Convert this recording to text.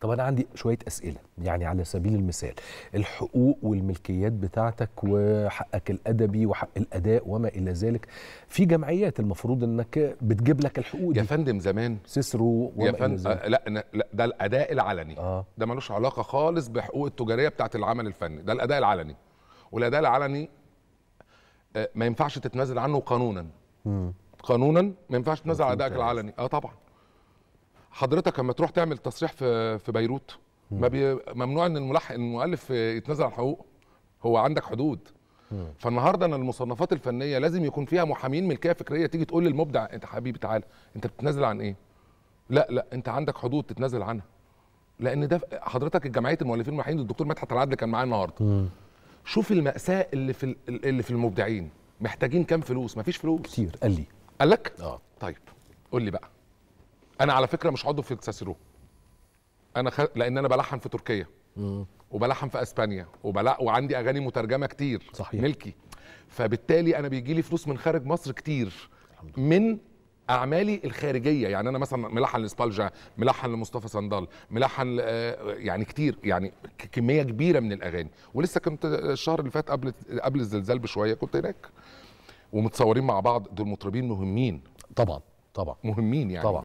طب انا عندي شويه اسئله يعني على سبيل المثال الحقوق والملكيات بتاعتك وحقك الادبي وحق الاداء وما الى ذلك في جمعيات المفروض انك بتجيب لك الحقوق دي يا فندم زمان سيسرو وما يا فندم آه لا لا ده الاداء العلني آه. ده ملوش علاقه خالص بحقوق التجاريه بتاعه العمل الفني ده الاداء العلني والاداء العلني آه، ما ينفعش تتنازل عنه قانونا م. قانونا ما ينفعش تتنازل على ادائك العلني اه طبعا حضرتك لما تروح تعمل تصريح في في بيروت ما بي ممنوع ان الملحق المؤلف يتنازل عن حقوقه هو عندك حدود فالنهارده انا المصنفات الفنيه لازم يكون فيها محامين ملكيه فكريه تيجي تقول للمبدع انت حبيبي تعالى انت بتتنازل عن ايه؟ لا لا انت عندك حدود تتنازل عنها لان ده حضرتك الجمعيه المؤلفين الملحنين الدكتور مدحت العدل كان معايا النهارده شوف الماساه اللي في اللي في المبدعين محتاجين كام فلوس؟ مفيش فلوس كتير قال لي قال لك؟ اه طيب قول لي بقى انا على فكره مش عضو في الكساسيرو انا خ... لان انا بلحن في تركيا مم. وبلحن في اسبانيا وبلا... وعندي اغاني مترجمه كتير صحيح. ملكي فبالتالي انا بيجي لي فلوس من خارج مصر كتير من اعمالي الخارجيه يعني انا مثلا ملحن لسبالجا ملحن لمصطفى صندال ملحن يعني كتير يعني كميه كبيره من الاغاني ولسه كنت الشهر اللي فات قبل قبل الزلزال بشويه كنت هناك ومتصورين مع بعض دول مطربين مهمين طبعا طبعا مهمين يعني طبعا